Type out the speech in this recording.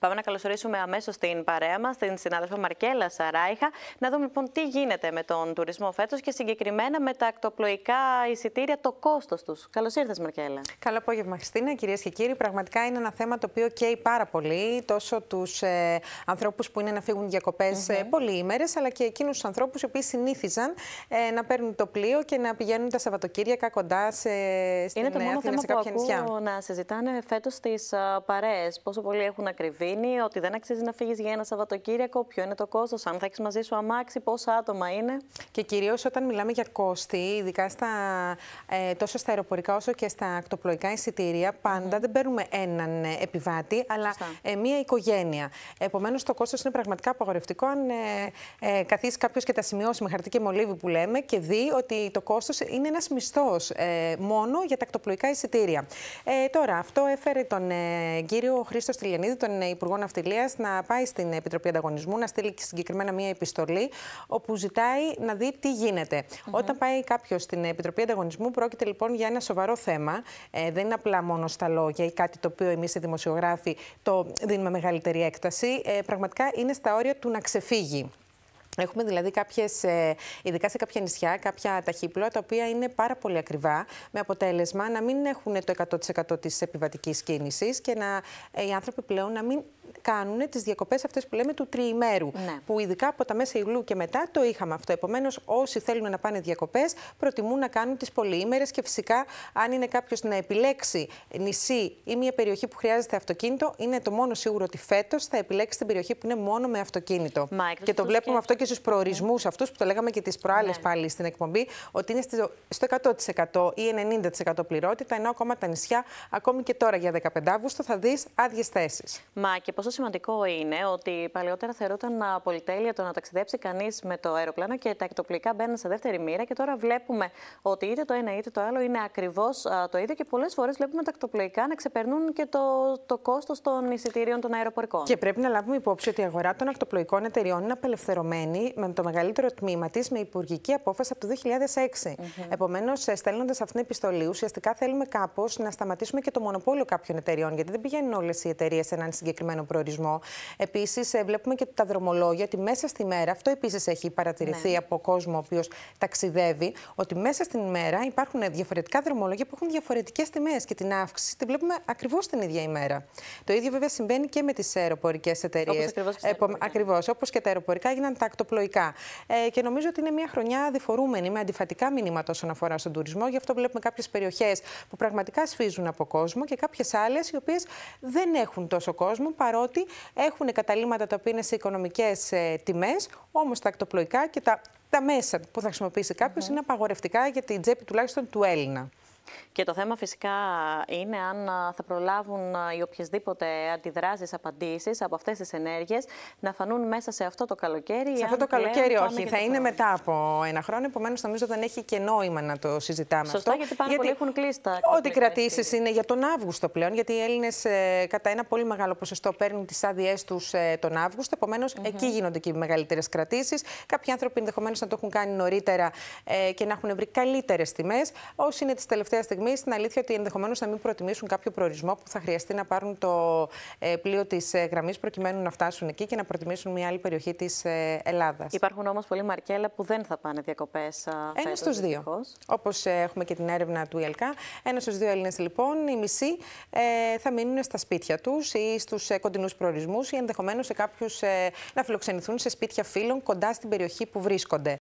Πάμε να καλωσορίσουμε αμέσως την παρέα μας, την συνάδελφο Μαρκέλα Σαράιχα. Να δούμε λοιπόν τι γίνεται με τον τουρισμό φέτος και συγκεκριμένα με τα ακτοπλοϊκά εισιτήρια, το κόστος τους. Καλώς ήρθες, Μαρκέλα. Καλό απόγευμα, Χριστίνα, κυρίες και κύριοι. Πραγματικά είναι ένα θέμα το οποίο καίει πάρα πολύ τόσο τους ε, ανθρώπους που είναι να φύγουν διακοπές mm ε, -hmm. πολλοί ημέρε, αλλά και εκείνους τους ανθρώπους οι οποίοι συνήθιζαν ε, να παίρνουν το πλοίο και να πηγαίνουν τα Σαββατοκύριακα κοντά σε, στην είναι το μόνο θέμα που νησιά. να συζητάνε φέτος τις ε, παρέες, πόσο πολύ έχουν ακριβή, είναι ότι δεν αξίζει να φύγεις για ένα Σαββατοκύριακο, ποιο είναι το κόστος, αν θα έχεις μαζί σου αμάξι, πόσα άτομα είναι. Και κυρίως όταν μιλάμε για κόστη, ειδικά στα, ε, τόσο στα αεροπορικά όσο και στα ακτοπλοϊκά εισιτήρια, πάντα δεν παίρνουμε έναν ε, επιβάτη, αλλά ε, μία οικογένεια. Επομένως, το κόστος είναι πραγματικά απαγορευτικό. Αν ε, ε, καθίσει κάποιος και τα σημειώσει με χαρτί και μολύβι που λέμε και δει ότι το κόστος είναι ένας μισθός ε, μόνο για τα ακτοπλοϊκά εισιτήρια. Ε, τώρα, αυτό έφερε τον ε, κύριο Χρήστο Τηλιανίδη, τον ε, Υπουργό Ναυτιλίας να πάει στην Επιτροπή Ανταγωνισμού, να στείλει συγκεκριμένα μία επιστολή, όπου ζητάει να δει τι γίνεται. Όταν πάει κάποιος στην Επιτροπή Ανταγωνισμού, πρόκειται λοιπόν για ένα σοβαρό θέμα. Ε, δεν είναι απλά μόνο στα λόγια ή κάτι το οποίο εμείς οι δημοσιογράφοι το δίνουμε μεγαλύτερη έκταση. Ε, πραγματικά είναι στα όρια του να ξεφύγει. Έχουμε δηλαδή κάποιες, ε, ειδικά σε κάποια νησιά, κάποια ταχύπλωα τα οποία είναι πάρα πολύ ακριβά, με αποτέλεσμα να μην έχουν το 100% της επιβατικής κίνησης και να, ε, οι άνθρωποι πλέον να μην κάνουν τις διακοπές αυτές που λέμε του τριημέρου. Ναι. Που ειδικά από τα μέσα Ιουλίου και μετά το είχαμε αυτό. Επομένως, όσοι θέλουν να πάνε διακοπές, προτιμούν να κάνουν τις πολυήμερες και φυσικά, αν είναι κάποιος να επιλέξει νησί ή μια περιοχή που χρειάζεται αυτοκίνητο, είναι το μόνο σίγουρο ότι φέτος θα επιλέξει την περιοχή που είναι μόνο με αυτοκίνητο. και το βλέπουμε αυτό και στους προορισμούς ναι. αυτούς που το λέγαμε και τις προάλλες ναι. πάλι στην εκπομπή, ότι είναι στο 100% ή 90% πληρότητα, ενώ ακόμα τα νησιά, ακόμη και τώρα για 15 Αύγουστο, θα δεις άδειες θέσεις. Μα και πόσο σημαντικό είναι ότι παλαιότερα θεωρούταν πολυτέλεια το να ταξιδέψει κανείς με το αεροπλάνο και τα εκτοπλικά μπαίνουν σε δεύτερη μοίρα. Και τώρα βλέπουμε ότι είτε το ένα είτε το άλλο είναι ακριβώς το ίδιο και πολλές φορές βλέπουμε τα εκτοπλικά να ξεπερνούν και το, το κόστος των εισιτηρίων των αεροπορικών. Και πρέπει να λάβουμε υπόψη ότι η αγορά των εκτοπλοϊκών εταιριών είναι απελευθερωμένη με το μεγαλύτερο τμήμα της με υπουργική απόφαση από το 2006. Mm -hmm. Επομένως, ε, στέλνοντας αυτήν την επιστολή, ουσιαστικά θέλουμε κάπως να σταματήσουμε και το μονοπόλιο κάποιων εταιριών, γιατί δεν πηγαίνουν όλες οι εταιρείες σε έναν συγκεκριμένο προορισμό. Επίσης, ε, βλέπουμε και τα δρομολόγια ότι μέσα στη μέρα, αυτό επίσης έχει παρατηρηθεί ναι. από κόσμο ο οποίος ταξιδεύει, ότι μέσα στην ημέρα υπάρχουν διαφορετικά δρομολόγια που έχουν διαφορετικές τιμές και την αύξηση τη βλέπουμε ακριβώς την ίδια ημέρα. Το ίδιο βέβαια συμβαίνει και με τις αεροπορικές εταιρείες. Ακριβώ. Ε, Όπως και τα αεροπορικά έγιναν τακτοπλοϊκά. Ε, και νομίζω ότι είναι μια χρονιά διφορούμενη με αντιφατικά μηνύματα όσον αφορά στον τουρισμό. Γι' αυτό βλέπουμε κάποιες περιοχές που πραγματικά σφίζουν από κόσμο και κάποιες άλλες οι οποίες δεν έχουν τόσο κόσμο παρόλο παρότι έχουν καταλήμματα τα οποία είναι σε οικονομικές ε, τιμές, όμως τα ακτοπλοϊκά και τα, μέσα που θα χρησιμοποιήσει κάποιος είναι απαγορευτικά για την τσέπη τουλάχιστον του Έλληνα. Και το θέμα φυσικά είναι αν θα προλάβουν οι οποιασδήποτε αντιδράσεις, απαντήσεις από αυτές τις ενέργειες να φανούν μέσα σε αυτό το καλοκαίρι. Σε αυτό το καλοκαίρι, πλέον, όχι. Θα είναι μετά από ένα χρόνο. Επομένως, νομίζω δεν έχει και νόημα να το συζητάμε Σωστά, αυτό. γιατί πάρα έχουν κλείσει τα Ό,τι κρατήσει είναι για τον Αύγουστο πλέον, γιατί οι Έλληνες ε, κατά ένα πολύ μεγάλο ποσοστό παίρνουν τις άδειές τους ε, τον Αύγουστο. Επομένως, εκεί γίνονται και οι μεγαλύτερες κρατήσεις. Κάποιοι άνθρωποι ενδεχομένως να το έχουν κάνει νωρίτερα ε, και να έχουν βρει καλύτερες τιμές. Όσοι είναι τι τελευταίε τελευταία στιγμή στην αλήθεια ότι ενδεχομένως να μην προτιμήσουν κάποιο προορισμό που θα χρειαστεί να πάρουν το ε, πλοίο της ε, γραμμής προκειμένου να φτάσουν εκεί και να προτιμήσουν μια άλλη περιοχή της ε, Ελλάδας. Υπάρχουν όμως πολλοί Μαρκέλα που δεν θα πάνε διακοπές. Ένα στους δύο. Όπω έχουμε και την έρευνα του ΙΕΛΚΑ, ένα στους δύο Έλληνες λοιπόν, οι μισοί θα μείνουν στα σπίτια τους ή στους κοντινούς προορισμούς ή ενδεχομένως σε κάποιους να φιλοξενηθούν σε σπίτια φίλων κοντά στην περιοχή που βρίσκονται.